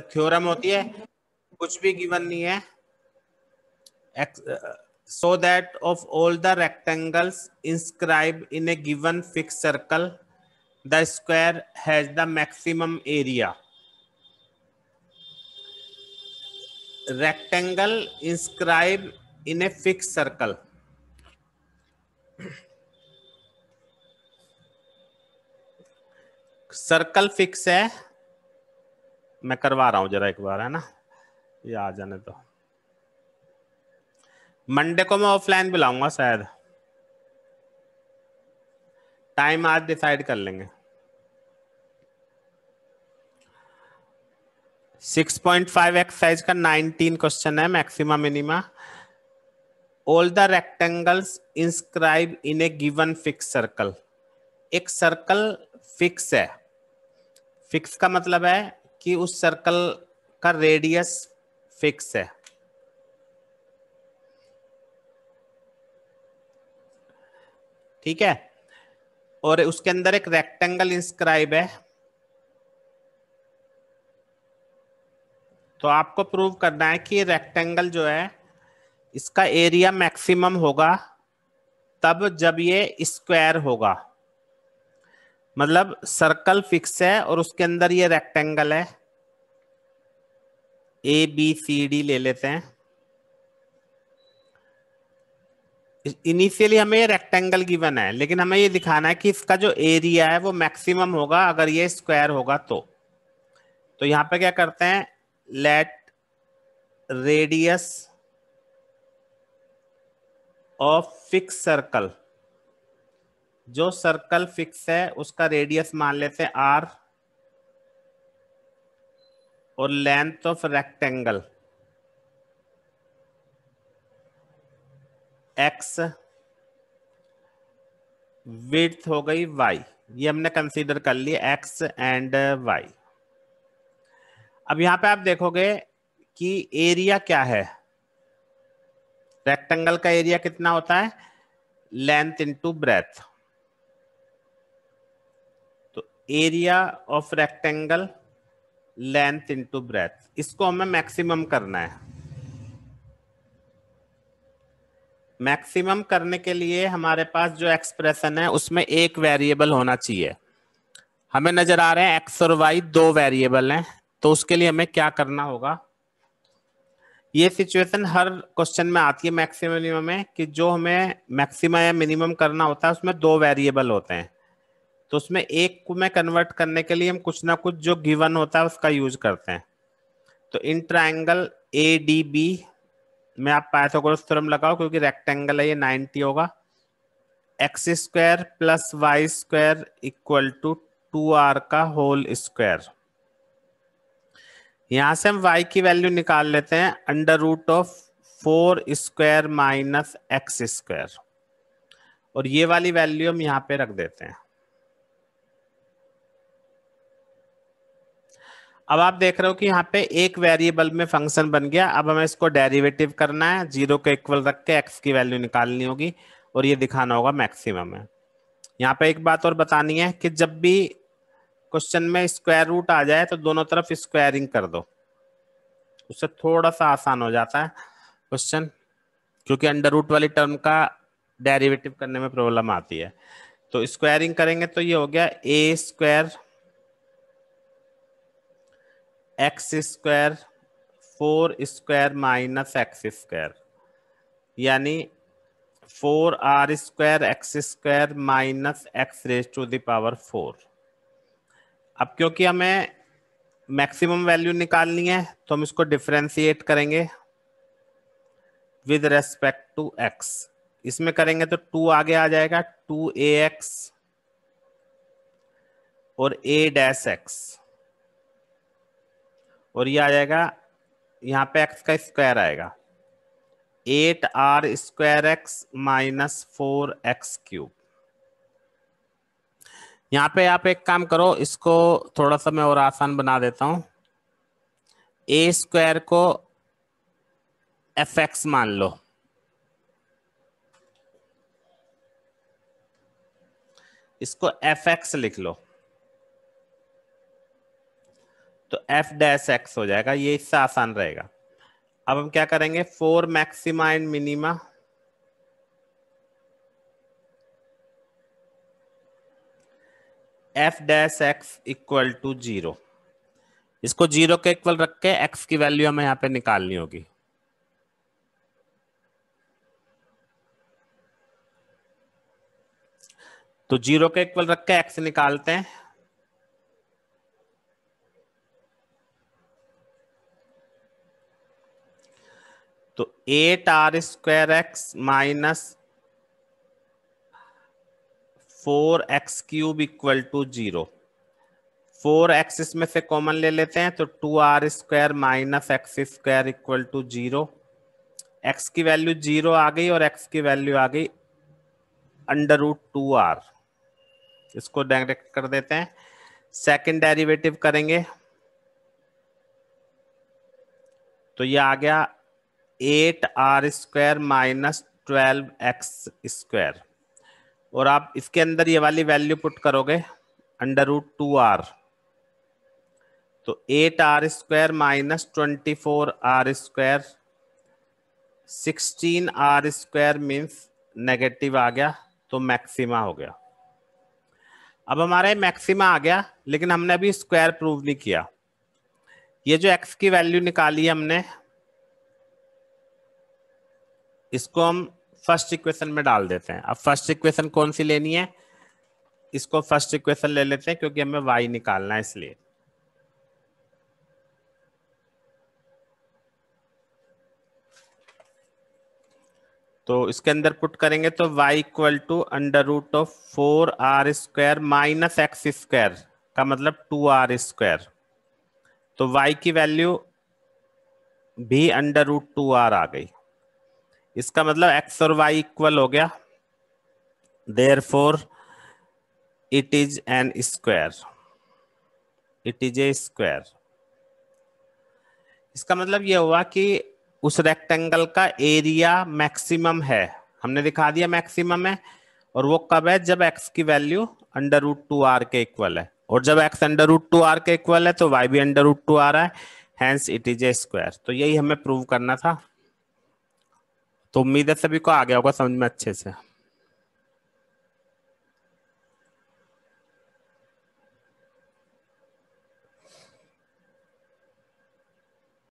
theorem होती है कुछ भी गिवन नहीं है so that of all the rectangles inscribe in a given fix circle the square has the maximum area rectangle inscribe in a fix circle circle fix है मैं करवा रहा हूँ जरा एक बार है ना ये आ जाने तो मंडे को मैं ऑफलाइन बुलाऊंगा शायद टाइम आज डिसाइड कर लेंगे 6.5 एक्सरसाइज का 19 क्वेश्चन है maxima minima all the rectangles inscribe in a given fix circle एक सर्कल फिक्स है फिक्स का मतलब है कि उस सर्कल का रेडियस फिक्स है ठीक है और उसके अंदर एक रेक्टेंगल इंस्क्राइब है तो आपको प्रूव करना है कि रेक्टेंगल जो है इसका एरिया मैक्सिमम होगा तब जब ये स्क्वायर होगा मतलब सर्कल फिक्स है और उसके अंदर ये रेक्टेंगल है ए बी सी डी ले लेते हैं इनिशियली हमें ये रेक्टेंगल गिवन है लेकिन हमें ये दिखाना है कि इसका जो एरिया है वो मैक्सिमम होगा अगर ये स्क्वायर होगा तो तो यहाँ पे क्या करते हैं let radius of fix circle जो सर्कल फिक्स है उसका रेडियस मान लेते हैं आर और length of rectangle x width हो गई वाई ये हमने कंसीडर कर लिया एक्स एंड वाई अब यहां पे आप देखोगे कि एरिया क्या है रेक्टेंगल का एरिया कितना होता है length into breadth area of rectangle length into breadth इसको हमें मैक्सिमम करना है मैक्सिमम करने के लिए हमारे पास जो एक्सप्रेशन है उसमें एक वेरिएबल होना चाहिए हमें नजर आ रहे हैं एक्स और वाई दो वेरिएबल हैं तो उसके लिए हमें क्या करना होगा ये सिचुएशन हर क्वेश्चन में आती है मैक्सिमम मिनिमम में कि जो हमें मैक्सिमम या मिनिमम करना होता है उसमें दो वेरिएबल होते हैं तो उसमें एक को में कन्वर्ट करने के लिए हम कुछ ना कुछ जो गिवन होता है उसका यूज करते हैं तो in triangle A D B में आप पाइथागोरस थ्योरम लगाओ क्योंकि रेक्टेंगल है ये 90 होगा x square plus y square equal to two r का होल स्क्वायर यहां से हम वाई की वैल्यू निकाल लेते हैं under root of four square minus x square और ये वाली वैल्यू हम यहाँ पे रख देते हैं अब आप देख रहे हो कि यहाँ पे एक वेरिएबल में फंक्शन बन गया अब हमें इसको डेरिवेटिव करना है जीरो को इक्वल रख के एक्स की वैल्यू निकालनी होगी और ये दिखाना होगा मैक्सिमम है यहाँ पे एक बात और बतानी है कि जब भी क्वेश्चन में स्क्वायर रूट आ जाए तो दोनों तरफ स्क्वायरिंग कर दो उससे थोड़ा सा आसान हो जाता है क्वेश्चन क्योंकि अंडर रूट वाली टर्म का डेरिवेटिव करने में प्रॉब्लम आती है तो स्क्वायरिंग करेंगे तो ये हो गया A square x square four square minus x square यानी four r square x square minus x raise to the power four अब क्योंकि हमें मैक्सिमम वैल्यू निकालनी है तो हम इसको डिफ्रेंशिएट करेंगे विद रेस्पेक्ट टू एक्स इसमें करेंगे तो टू आगे आ जाएगा टू ए एक्स और ए डैश एक्स और ये आ जाएगा यहाँ पे एक्स का स्क्वायर आएगा eight r square x minus four x cube यहाँ पे आप एक काम करो इसको थोड़ा सा मैं और आसान बना देता हूं ए स्क्वायर को एफ एक्स मान लो इसको एफ एक्स लिख लो तो एफ डैश एक्स हो जाएगा ये इससे आसान रहेगा अब हम क्या करेंगे for maxima and minima f dash x equal to zero इसको जीरो के इक्वल रख के एक्स की वैल्यू हमें यहां पे निकालनी होगी तो जीरो के इक्वल रख के एक्स निकालते हैं eight r square x minus four x cube equal to zero four x इसमें से कॉमन ले लेते हैं तो two r square minus x square equal to zero x की वैल्यू जीरो आ गई और एक्स की वैल्यू आ गई अंडर रूट टू आर इसको डायरेक्ट कर देते हैं सेकंड डेरिवेटिव करेंगे तो ये आ गया eight r square minus twelve x square और आप इसके अंदर ये वाली वैल्यू पुट करोगे अंडर रूट टू आर तो eight r square minus twenty four r square sixteen r square means negative आ गया तो मैक्सिमा हो गया अब हमारे मैक्सिमा आ गया लेकिन हमने अभी स्क्वायर प्रूव नहीं किया ये जो एक्स की वैल्यू निकाली हमने इसको हम फर्स्ट इक्वेशन में डाल देते हैं अब फर्स्ट इक्वेशन कौन सी लेनी है इसको फर्स्ट इक्वेशन ले लेते हैं क्योंकि हमें वाई निकालना है इसलिए तो इसके अंदर पुट करेंगे तो y equal to under root of four r square minus x square का मतलब टू आर स्क्वायर तो y की वैल्यू भी अंडर रूट टू आर आ गई इसका मतलब एक्स और वाई इक्वल हो गया therefore it is an square it is a square इसका मतलब यह हुआ कि उस रेक्टेंगल का एरिया मैक्सिमम है हमने दिखा दिया मैक्सिमम है और वो कब है जब x की value under root two r के इक्वल है और जब x under root two r के इक्वल है तो y भी अंडर रूट टू आ रहा है hence it is a square तो यही हमें प्रूव करना था तो उम्मीद है सभी को आ गया होगा समझ में अच्छे से